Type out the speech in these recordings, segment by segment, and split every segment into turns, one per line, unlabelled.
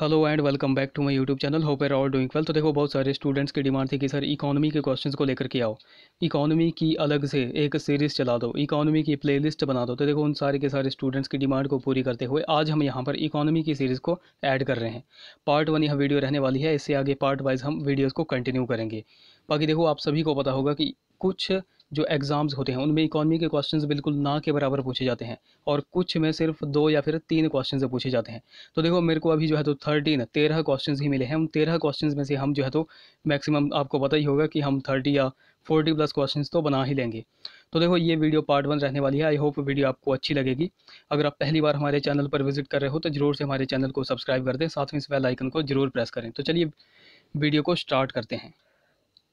hello and welcome back to my YouTube channel hope are all doing well तो देखो बहुत सारे students की डिमांड थी कि सर इकोनॉमी के क्वेश्चंस को लेकर के आओ इकोनॉमी की अलग से एक सीरीज़ चला दो इकोनॉमी की प्लेलिस्ट बना दो तो देखो उन सारे के सारे स्टूडेंट्स की डिमांड को पूरी करते हुए आज हम यहाँ पर इकोनॉमी की सीरीज़ को ऐड कर रहे हैं पार्ट वन यहाँ वीडियो रहने वाली है इससे आगे पार्ट वाइज हम वीडियोज़ को कंटिन्यू करेंगे बाकी देखो आप सभी को पता होगा कि कुछ जो एग्ज़ाम्स होते हैं उनमें इकॉनमी के क्वेश्चंस बिल्कुल ना के बराबर पूछे जाते हैं और कुछ में सिर्फ दो या फिर तीन क्वेश्चन पूछे जाते हैं तो देखो मेरे को अभी जो है तो थर्टीन तेरह क्वेश्चन ही मिले हैं उन तेरह क्वेश्चन में से हम जो है तो मैक्सिमम आपको पता ही होगा कि हम थर्टी या फोर्टी प्लस क्वेश्चन तो बना ही लेंगे तो देखो ये वीडियो पार्ट वन रहने वाली है आई होप वीडियो आपको अच्छी लगेगी अगर आप पहली बार हमारे चैनल पर विजिट कर रहे हो तो जरूर से हमारे चैनल को सब्सक्राइब कर दें साथ में इस बेल आइकन को जरूर प्रेस करें तो चलिए वीडियो को स्टार्ट करते हैं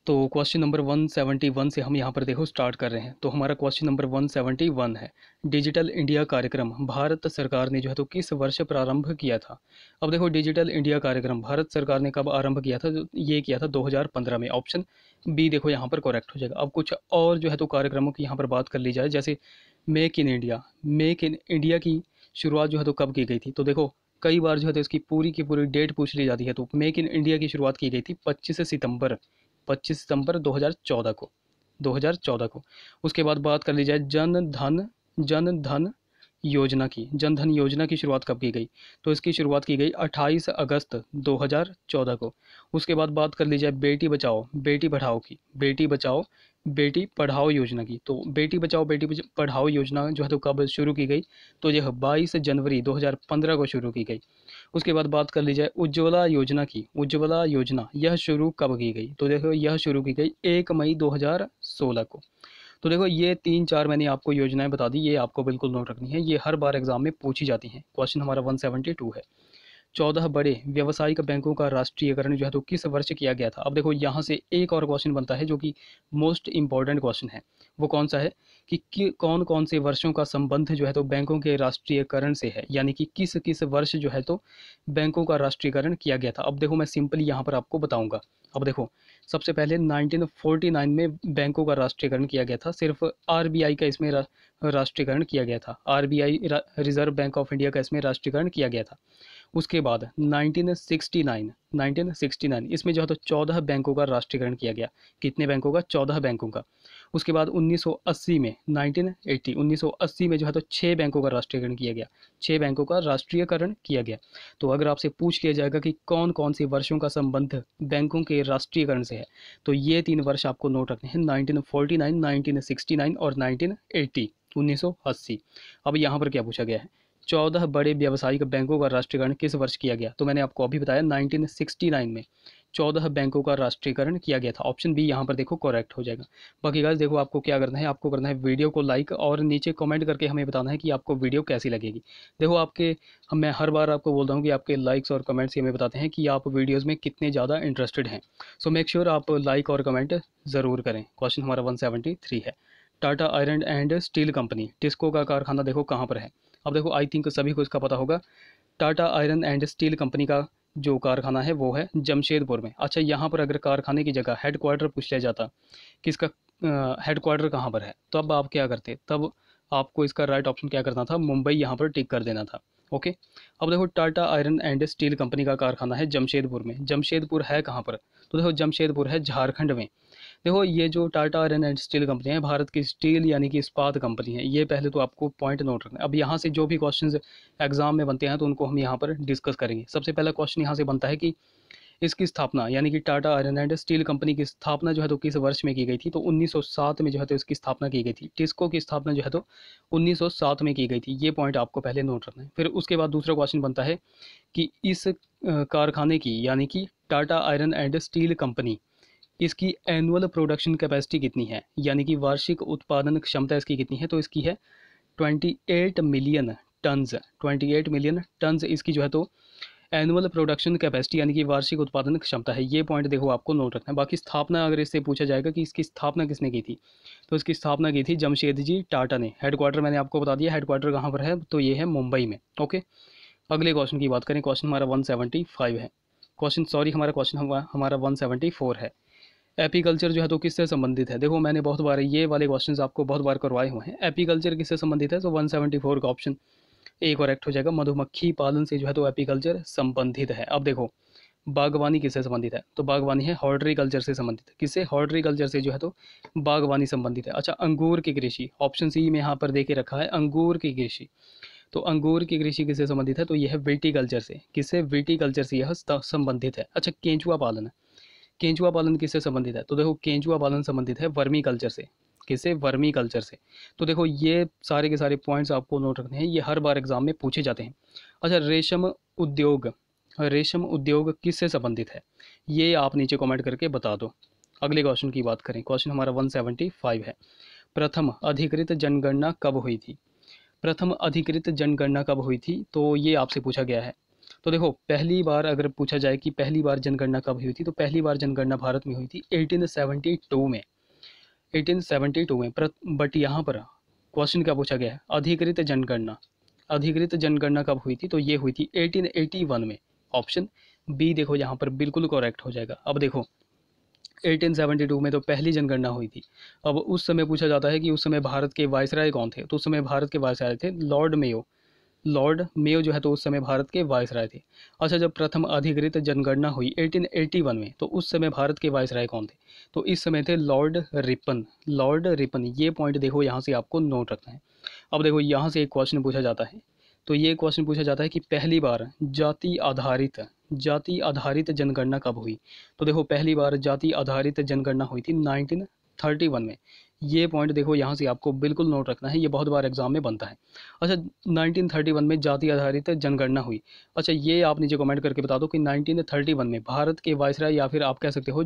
तो क्वेश्चन नंबर 171 से हम यहाँ पर देखो स्टार्ट कर रहे हैं तो हमारा क्वेश्चन नंबर 171 है डिजिटल इंडिया कार्यक्रम भारत सरकार ने जो है तो किस वर्ष प्रारंभ किया था अब देखो डिजिटल इंडिया कार्यक्रम भारत सरकार ने कब आरंभ किया था ये किया था 2015 में ऑप्शन बी देखो यहाँ पर करेक्ट हो जाएगा अब कुछ और जो है तो कार्यक्रमों की यहाँ पर बात कर ली जाए जैसे make in India make in India की शुरुआत जो है तो कब की गई थी तो देखो कई बार जो है तो इसकी पूरी की पूरी डेट पूछ ली जाती है तो मेक इन इंडिया की शुरुआत की गई थी पच्चीस सितंबर पच्चीस सितंबर 2014 को 2014 को उसके बाद बात कर ली जाए जन धन जन धन योजना की जन धन योजना की शुरुआत कब की गई तो इसकी शुरुआत की गई 28 अगस्त 2014 को उसके बाद बात कर ली जाए बेटी बचाओ बेटी पढ़ाओ की बेटी बचाओ बेटी पढ़ाओ योजना की तो बेटी बचाओ बेटी पढ़ाओ योजना जो है तो कब शुरू की गई तो यह बाईस जनवरी 2015 को शुरू की गई उसके बाद बात कर ली जाए उज्ज्वला योजना की उज्ज्वला योजना यह शुरू कब की गई तो देखो यह शुरू की गई एक मई 2016 को तो देखो ये तीन चार मैंने आपको योजनाएं बता दी ये आपको बिल्कुल नोट रखनी है ये हर बार एग्जाम में पूछी जाती हैं क्वेश्चन हमारा वन है चौदह बड़े व्यावसायिक बैंकों का राष्ट्रीयकरण जो है तो किस वर्ष किया गया था अब देखो यहाँ से एक और क्वेश्चन बनता है जो कि मोस्ट इम्पॉर्टेंट क्वेश्चन है वो कौन सा है कि, कि कौन कौन से वर्षों का संबंध जो है तो बैंकों के राष्ट्रीयकरण से है यानी कि किस किस वर्ष जो है तो बैंकों का राष्ट्रीयकरण किया गया था अब देखो मैं सिंपली यहाँ पर आपको बताऊँगा अब देखो सबसे पहले 1949 में बैंकों का राष्ट्रीयकरण किया गया था सिर्फ आरबीआई का इसमें रा, राष्ट्रीयकरण किया गया था RBI reserve bank of India का इसमें राष्ट्रीयकरण किया गया था उसके बाद 1969 1969 इसमें जो है तो चौदह बैंकों का राष्ट्रीयकरण किया गया कितने बैंकों का चौदह बैंकों का उसके बाद 1980 में 1980 1980 में जो है तो छः बैंकों का राष्ट्रीयकरण किया गया छः बैंकों का राष्ट्रीयकरण किया गया तो अगर आपसे पूछ लिया जाएगा कि कौन कौन से वर्षों का संबंध बैंकों के राष्ट्रीयकरण से है तो ये तीन वर्ष आपको नोट रखने हैं नाइनटीन फोर्टी और नाइनटीन एट्टी अब यहाँ पर क्या पूछा गया है चौदह बड़े व्यावसायिक बैंकों का राष्ट्रीयकरण किस वर्ष किया गया तो मैंने आपको अभी बताया नाइन में चौदह बैंकों का राष्ट्रीयकरण किया गया था ऑप्शन बी यहाँ पर देखो करेक्ट हो जाएगा बाकी गाइस देखो आपको क्या करना है आपको करना है वीडियो को लाइक और नीचे कमेंट करके हमें बताना है कि आपको वीडियो कैसी लगेगी देखो आपके हम मैं हर बार आपको बोलता हूँ कि आपके लाइक्स और कमेंट्स हमें बताते हैं कि आप वीडियोज़ में कितने ज़्यादा इंटरेस्टेड हैं सो मेक श्योर आप लाइक और कमेंट ज़रूर करें क्वेश्चन हमारा वन है Tata iron and steel company TISCO का कारखाना देखो कहाँ पर है अब देखो आई थिंक सभी को इसका पता होगा Tata iron and steel company का जो कारखाना है वो है जमशेदपुर में अच्छा यहाँ पर अगर कारखाने की जगह हेड क्वार्टर पूछा जाता कि इसका हेड क्वार्टर कहाँ पर है तो अब आप क्या करते तब आपको इसका राइट ऑप्शन क्या करना था मुंबई यहाँ पर टिक कर देना था ओके अब देखो Tata iron and steel company का कारखाना है जमशेदपुर में जमशेदपुर है कहाँ पर तो देखो जमशेदपुर है झारखंड में देखो ये जो Tata iron and steel company है भारत की स्टील यानी कि इस्पात कंपनी है ये पहले तो आपको पॉइंट नोट रखना है अब यहाँ से जो भी क्वेश्चन एग्जाम में बनते हैं तो उनको हम यहाँ पर डिस्कस करेंगे सबसे पहला क्वेश्चन यहाँ से बनता है कि इसकी स्थापना यानी कि Tata iron and steel company की स्थापना जो है तो किस वर्ष में की गई थी तो 1907 में जो है तो इसकी स्थापना की गई थी टिस्को की स्थापना जो है तो 1907 में की गई थी ये पॉइंट आपको पहले नोट रखना है फिर उसके बाद दूसरा क्वेश्चन बनता है कि इस कारखाने की यानी कि Tata iron and steel company इसकी एनुअल प्रोडक्शन कैपेसिटी कितनी है यानी कि वार्षिक उत्पादन क्षमता इसकी कितनी है तो इसकी है 28 मिलियन टन्स 28 मिलियन टन्स इसकी जो है तो एनुअल प्रोडक्शन कैपेसिटी यानी कि वार्षिक उत्पादन क्षमता है ये पॉइंट देखो आपको नोट रखना है बाकी स्थापना अगर इससे पूछा जाएगा कि इसकी स्थापना किसने की थी तो इसकी स्थापना की थी जमशेद जी टाटा ने हेडक्वार्टर मैंने आपको बता दिया हेडक्वार्टर कहाँ पर है तो ये है मुंबई में ओके अगले क्वेश्चन की बात करें क्वेश्चन हमारा वन है क्वेश्चन सॉरी हमारा क्वेश्चन हमारा वन है एपीकल्चर जो है तो किससे संबंधित है देखो मैंने बहुत बार ये वाले क्वेश्चन आपको बहुत बार करवाए हुए हैं एपीकल्चर किससे संबंधित है तो 174 का ऑप्शन ए करेक्ट हो जाएगा मधुमक्खी पालन से जो है तो एपीकल्चर संबंधित है अब देखो बागवानी किससे संबंधित है तो बागवानी है हॉर्ड्रीकल्चर से संबंधित है किससे हॉर्ट्रीकल्चर से जो है तो बागवानी संबंधित है अच्छा अंगूर की कृषि ऑप्शन सी में यहाँ पर दे के रखा है अंगूर की कृषि तो अंगूर की कृषि किससे संबंधित है तो यह है विटीकल्चर से किससे विटीकल्चर से यह संबंधित है अच्छा केंचुआ पालन है केंचुआ पालन किससे संबंधित है तो देखो केंचुआ पालन संबंधित है वर्मी कल्चर से किससे वर्मी कल्चर से तो देखो ये सारे के सारे पॉइंट्स आपको नोट रखने हैं ये हर बार एग्जाम में पूछे जाते हैं अच्छा रेशम उद्योग रेशम उद्योग किससे संबंधित है ये आप नीचे कमेंट करके बता दो अगले क्वेश्चन की बात करें क्वेश्चन हमारा 175 है प्रथम अधिकृत जनगणना कब हुई थी प्रथम अधिकृत जनगणना कब हुई थी तो ये आपसे पूछा गया है तो देखो पहली बार अगर पूछा जाए कि पहली बार जनगणना कब हुई थी तो पहली बार जनगणना भारत में हुई थी 1872 में 1872 में बट यहाँ पर क्वेश्चन क्या पूछा गया है अधिकृत जनगणना अधिकृत जनगणना कब हुई थी तो ये हुई थी 1881 में ऑप्शन बी देखो यहाँ पर बिल्कुल करेक्ट हो जाएगा अब देखो 1872 में तो पहली जनगणना हुई थी अब उस समय पूछा जाता है कि उस समय भारत के वायसराय कौन थे तो उस समय भारत के वायसराय थे लॉर्ड मेयो लॉर्ड मेयो जो है तो उस समय भारत के वाइस राय थे अच्छा जब प्रथम अधिकृत जनगणना हुई 1881 में तो उस समय भारत के वाइस राय कौन थे तो इस समय थे लॉर्ड रिपन लॉर्ड रिपन ये पॉइंट देखो यहाँ से आपको नोट रखना है अब देखो यहाँ से एक क्वेश्चन पूछा जाता है तो ये क्वेश्चन पूछा जाता है कि पहली बार जाति आधारित जाति आधारित जनगणना कब हुई तो देखो पहली बार जाति आधारित जनगणना हुई थी 1931 में ये पॉइंट देखो यहाँ से आपको बिल्कुल नोट रखना है ये बहुत बार एग्जाम में बनता है अच्छा 1931 में जाति आधारित जनगणना हुई अच्छा ये आप नीचे कमेंट करके बता दो कि 1931 में भारत के वायसराय या फिर आप कह सकते हो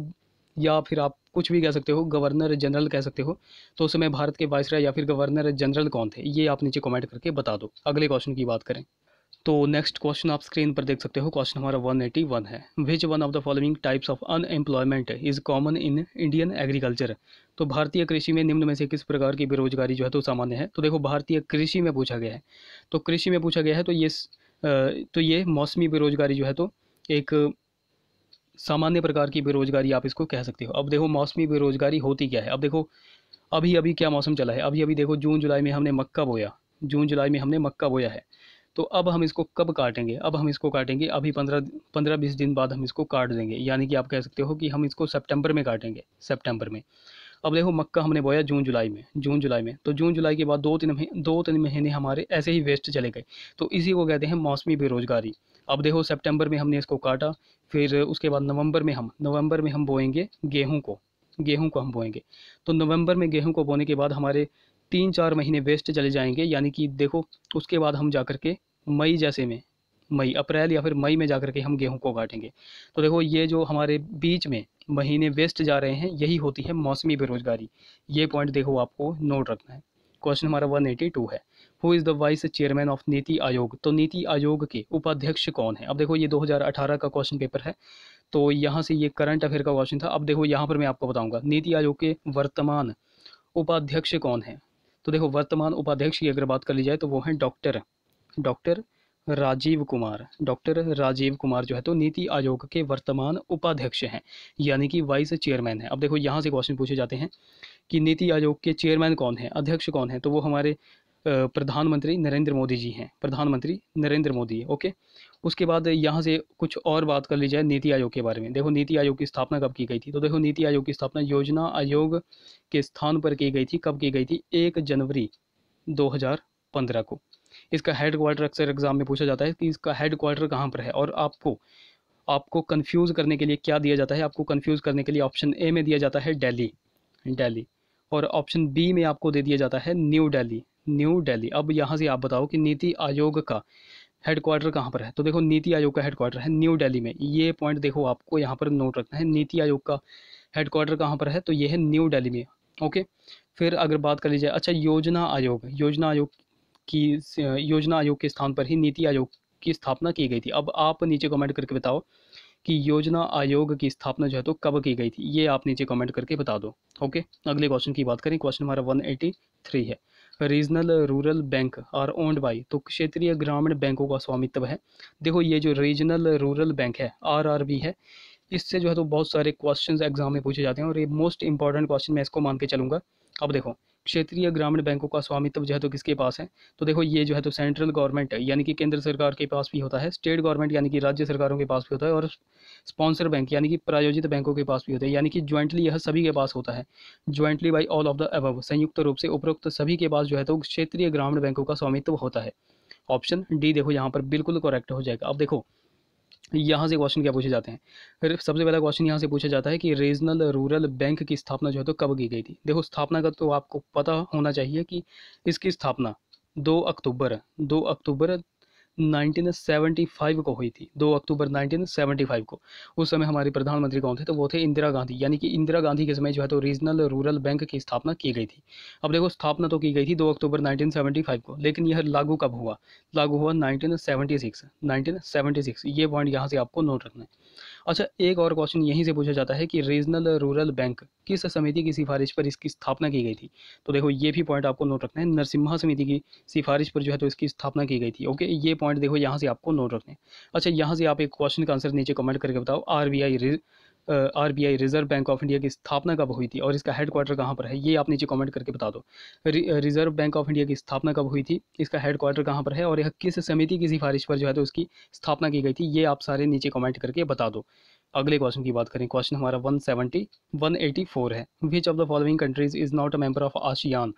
या फिर आप कुछ भी कह सकते हो गवर्नर जनरल कह सकते हो तो उस समय भारत के वायसराय या फिर गवर्नर जनरल कौन थे ये आप नीचे कॉमेंट करके बता दो अगले क्वेश्चन की बात करें तो नेक्स्ट क्वेश्चन आप स्क्रीन पर देख सकते हो क्वेश्चन हमारा 181 है which one of the following types of unemployment is common in Indian agriculture तो भारतीय कृषि में निम्न में से किस प्रकार की बेरोजगारी जो है तो सामान्य है तो देखो भारतीय कृषि में पूछा गया है तो कृषि में पूछा गया है तो ये तो ये मौसमी बेरोजगारी जो है तो एक सामान्य प्रकार की बेरोजगारी आप इसको कह सकते हो अब देखो मौसमी बेरोजगारी होती क्या है अब देखो अभी अभी क्या मौसम चला है अभी अभी देखो जून जुलाई में हमने मक्का बोया जून जुलाई में हमने मक्का बोया है तो अब हम इसको कब काटेंगे अब हम इसको काटेंगे अभी पंद्रह पंद्रह बीस दिन बाद हम इसको काट देंगे यानी कि आप कह सकते हो कि हम इसको सेप्टेम्बर में काटेंगे सेप्टेम्बर में अब देखो मक्का हमने बोया जून जुलाई में जून जुलाई में तो जून जुलाई के बाद दो तीन महीने दो तीन महीने हमारे ऐसे ही वेस्ट चले गए तो इसी को कहते हैं मौसमी बेरोजगारी अब देखो सितंबर में हमने इसको काटा फिर उसके बाद नवंबर में हम नवंबर में हम बोएंगे गेहूं को गेहूं को हम बोएंगे तो नवंबर में गेहूँ को बोने के बाद हमारे तीन चार महीने वेस्ट चले जाएंगे यानी कि देखो उसके बाद हम जा कर के मई जैसे में मई अप्रैल या फिर मई में जा के हम गेहूं को काटेंगे तो देखो ये जो हमारे बीच में महीने वेस्ट जा रहे हैं यही होती है मौसमी बेरोजगारी ये पॉइंट देखो आपको नोट रखना है क्वेश्चन हमारा टू है who is the vice chairman of NITI Aayog तो नीति आयोग के उपाध्यक्ष कौन है अब देखो ये दो का क्वेश्चन पेपर है तो यहाँ से ये करंट अफेयर का क्वेश्चन था अब देखो यहाँ पर मैं आपको बताऊँगा नीति आयोग के वर्तमान उपाध्यक्ष कौन है तो देखो वर्तमान उपाध्यक्ष की अगर बात कर ली जाए तो वो हैं doctor doctor Rajiv Kumar doctor Rajiv Kumar जो है तो नीति आयोग के वर्तमान उपाध्यक्ष हैं यानी कि वाइस चेयरमैन हैं अब देखो यहाँ से क्वेश्चन पूछे जाते हैं कि नीति आयोग के चेयरमैन कौन हैं अध्यक्ष कौन हैं तो वो हमारे प्रधानमंत्री नरेंद्र मोदी जी हैं प्रधानमंत्री नरेंद्र मोदी ओके उसके बाद यहाँ से कुछ और बात कर ली जाए नीति आयोग के बारे में देखो नीति आयोग की स्थापना कब की गई थी तो देखो नीति आयोग की स्थापना योजना आयोग के स्थान पर की गई थी कब की गई थी एक जनवरी दो को इसका हेड क्वार्टर अक्सर एग्ज़ाम में पूछा जाता है कि इसका हेड क्वार्टर कहाँ पर है और आपको आपको कंफ्यूज करने के लिए क्या दिया जाता है आपको कंफ्यूज करने के लिए ऑप्शन ए में दिया जाता है डेली डेली और ऑप्शन बी में आपको दे दिया जाता है न्यू डेली न्यू डेली अब यहाँ से आप बताओ कि नीति आयोग का हेडक्वार्टर कहाँ पर है तो देखो नीति आयोग का हेडक्वार्टर है न्यू डेली में ये पॉइंट देखो आपको यहाँ पर नोट रखना है नीति आयोग का हेडक्वार्टर कहाँ पर है तो ये है न्यू डेली में ओके फिर अगर बात कर ली जाए अच्छा योजना आयोग योजना आयोग की योजना आयोग के स्थान पर ही नीति आयोग की स्थापना की गई थी अब आप नीचे कमेंट करके बताओ कि योजना आयोग की स्थापना जो है तो कब की गई थी ये आप नीचे कमेंट करके बता दो ओके अगले क्वेश्चन की बात करें क्वेश्चन हमारा 183 है regional rural bank are owned by तो क्षेत्रीय ग्रामीण बैंकों का स्वामित्व है देखो ये जो रीजनल रूरल बैंक है आर है इससे जो है तो बहुत सारे क्वेश्चंस एग्जाम में पूछे जाते हैं और ये मोस्ट इंपॉर्टेंट क्वेश्चन मैं इसको मान के चलूँगा अब देखो क्षेत्रीय ग्रामीण बैंकों का स्वामित्व जो है तो किसके पास है तो देखो ये जो है तो सेंट्रल गवर्नमेंट है यानी कि केंद्र सरकार के पास भी होता है स्टेट गवर्नमेंट यानी कि राज्य सरकारों के पास भी होता है और स्पॉन्सर बैंक यानी कि प्रायोजित बैंकों के पास भी होता है यानी कि ज्वाइंटली यह सभी के पास होता है jointly by all of the above संयुक्त रूप से उपरोक्त सभी के पास जो है तो क्षेत्रीय ग्रामीण बैंकों का स्वामित्व होता है ऑप्शन डी देखो यहाँ पर बिल्कुल करेक्ट हो जाएगा अब देखो यहाँ से क्वेश्चन क्या पूछे जाते हैं फिर सबसे पहला क्वेश्चन यहाँ से पूछा जाता है कि रीजनल रूरल बैंक की स्थापना जो है तो कब की गई थी देखो स्थापना का तो आपको पता होना चाहिए कि इसकी स्थापना दो अक्टूबर दो अक्टूबर 1975 को हुई थी 2 अक्टूबर 1975 को उस समय हमारे प्रधानमंत्री कौन थे तो वो थे इंदिरा गांधी यानी कि इंदिरा गांधी के समय जो है तो रीजनल रूरल बैंक की स्थापना की गई थी अब देखो स्थापना तो की गई थी 2 अक्टूबर 1975 को लेकिन यह लागू कब हुआ लागू हुआ 1976 1976 ये पॉइंट यहाँ से आपको नोट रखना है अच्छा एक और क्वेश्चन यहीं से पूछा जाता है कि रीजनल रूरल बैंक किस समिति की सिफारिश पर इसकी स्थापना की गई थी तो देखो ये भी पॉइंट आपको नोट रखना है नरसिम्हा समिति की सिफारिश पर जो है तो इसकी स्थापना की गई थी ओके ये पॉइंट देखो यहाँ से आपको नोट रखने अच्छा यहाँ से आप एक क्वेश्चन का आंसर नीचे कमेंट करके बताओ R B I R B I reserve bank of India की स्थापना कब हुई थी और इसका हेड क्वार्टर कहाँ पर है ये आप नीचे कमेंट करके बता दो रिजर्व बैंक ऑफ इंडिया की स्थापना कब हुई थी इसका हेड क्वार्टर कहाँ पर है और यह किस समिति की सिफारिश पर जो है तो उसकी स्थापना की गई थी ये आप सारे नीचे कमेंट करके बता दो अगले क्वेश्चन की बात करें क्वेश्चन हमारा 170 184 है which of the following countries is not a member of ASEAN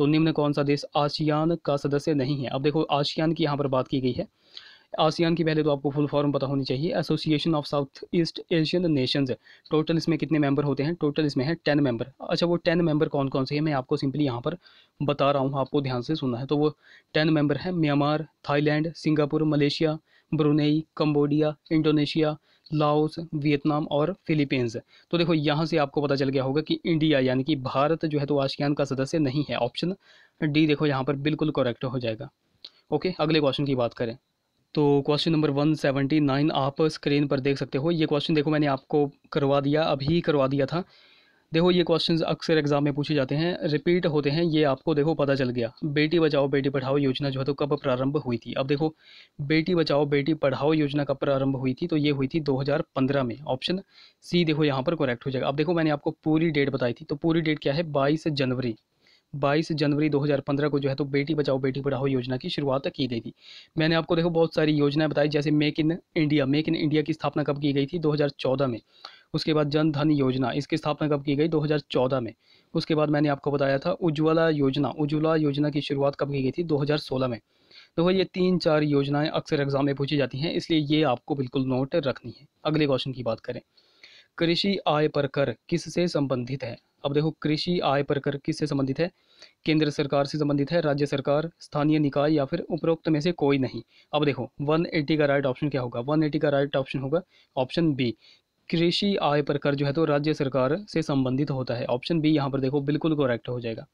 तो निम्न कौन सा देश आसियान का सदस्य नहीं है अब देखो आसियान की यहाँ पर बात की गई है आसियान की पहले तो आपको फुल फॉर्म पता होनी चाहिए association of south east Asian nations total इसमें कितने मेंबर होते हैं टोटल इसमें है टेन मेंबर अच्छा वो टेन मेंबर कौन कौन से हैं मैं आपको सिंपली यहाँ पर बता रहा हूँ आपको ध्यान से सुनना है तो वो टेन मेंबर हैं Myanmar Thailand Singapore Malaysia Brunei Cambodia Indonesia Laos Vietnam और फिलीपींस तो देखो यहाँ से आपको पता चल गया होगा कि इंडिया यानी कि भारत जो है तो आशियान का सदस्य नहीं है ऑप्शन डी देखो यहाँ पर बिल्कुल करेक्ट हो जाएगा ओके अगले क्वेश्चन की बात करें तो question number one seventy nine आप स्क्रीन पर देख सकते हो ये क्वेश्चन देखो मैंने आपको करवा दिया अभी करवा दिया था देखो ये क्वेश्चन अक्सर एग्जाम में पूछे जाते हैं रिपीट होते हैं ये आपको देखो पता चल गया बेटी बचाओ बेटी पढ़ाओ योजना जो है तो कब प्रारंभ हुई थी अब देखो बेटी बचाओ बेटी पढ़ाओ योजना कब प्रारंभ हुई थी तो ये हुई थी 2015 में ऑप्शन सी देखो यहाँ पर करेक्ट हो जाएगा अब देखो मैंने आपको पूरी डेट बताई थी तो पूरी डेट क्या है बाईस जनवरी बाईस जनवरी 2015 को जो है तो बेटी बचाओ बेटी पढ़ाओ योजना की शुरुआत की गई थी मैंने आपको देखो बहुत सारी योजनाएं बताई जैसे make in India make in India की स्थापना कब की गई थी 2014 में उसके बाद जन धन योजना इसकी स्थापना कब की गई 2014 में उसके बाद मैंने आपको बताया था उज्ज्वला योजना उज्ज्वला योजना की शुरुआत कब की गई थी 2016 में देखो तो ये तीन चार योजनाएं अक्सर एग्जाम में पूछी जाती हैं इसलिए ये आपको बिल्कुल नोट रखनी है अगले क्वेश्चन की बात करें कृषि आय पर कर किससे संबंधित है अब देखो कृषि आय पर कर किससे संबंधित है केंद्र सरकार से संबंधित है राज्य सरकार स्थानीय निकाय या फिर उपरोक्त में से कोई नहीं अब देखो 180 का राइट ऑप्शन क्या होगा 180 का राइट ऑप्शन होगा ऑप्शन बी कृषि आय पर कर जो है तो राज्य सरकार से संबंधित होता है ऑप्शन बी यहाँ पर देखो बिल्कुल करेक्ट हो जाएगा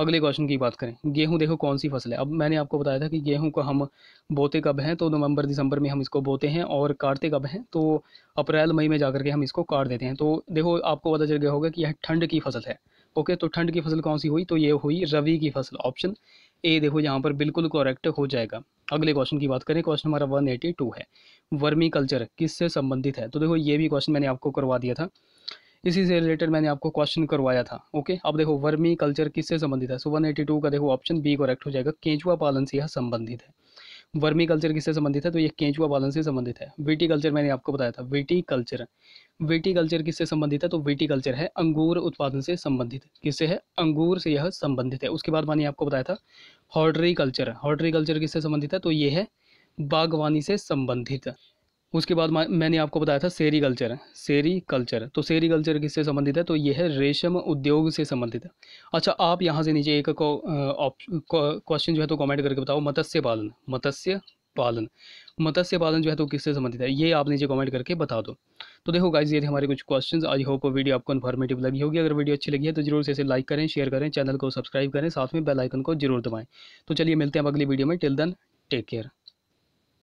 अगले क्वेश्चन की बात करें गेहूं देखो कौन सी फसल है अब मैंने आपको बताया था कि गेहूं को हम बोते कब हैं तो नवंबर दिसंबर में हम इसको बोते हैं और काटते कब हैं तो अप्रैल मई में जा के हम इसको काट देते हैं तो देखो आपको पता चल गया होगा कि यह ठंड की फसल है ओके तो ठंड की फसल कौन सी हुई तो ये हुई रवि की फसल ऑप्शन ए देखो यहाँ पर बिल्कुल करेक्ट हो जाएगा अगले क्वेश्चन की बात करें क्वेश्चन हमारा वन एटी टू है वर्मी कल्चर किससे संबंधित है तो देखो ये भी क्वेश्चन मैंने आपको करवा दिया था इसी से रिलेटेड मैंने आपको क्वेश्चन करवाया था ओके अब देखो वर्मी कल्चर किससे संबंधित है सो वन एटी टू का देखो ऑप्शन बी करेक्ट हो जाएगा केंचुआ पालन से यह संबंधित है वर्मी कल्चर किससे संबंधित है तो ये केंचुआ पालन से संबंधित है वीटी कल्चर मैंने आपको बताया था वीटी कल्चर वीटी कल्चर किससे संबंधित है तो वीटी कल्चर है अंगूर उत्पादन से संबंधित किससे है अंगूर से यह संबंधित है उसके बाद मैंने आपको बताया था हॉर्ड्री कल्चर हॉर्ड्री कल्चर किससे संबंधित है तो ये है बागवानी से संबंधित उसके बाद मैंने आपको बताया था सेरी कल्चर है सेरी कल्चर तो सेरी कल्चर किससे संबंधित है तो यह है रेशम उद्योग से संबंधित है अच्छा आप यहाँ से नीचे एक क्वेश्चन जो है तो कमेंट करके बताओ मत्स्य पालन मत्स्य पालन मत्स्य पालन जो है तो किससे संबंधित है ये आप नीचे कमेंट करके बता दो तो देखो गाइज ये थे हमारे कुछ क्वेश्चंस आई होप वीडियो आपको इन्फॉर्मेटिव लगी होगी अगर वीडियो अच्छी लगी है तो जरूर से इसे लाइक करें शेयर करें चैनल को सब्सक्राइब करें साथ में बेल आइकन को जरूर दबाएं तो चलिए मिलते हैं अब अगली वीडियो में टिल देन टेक केयर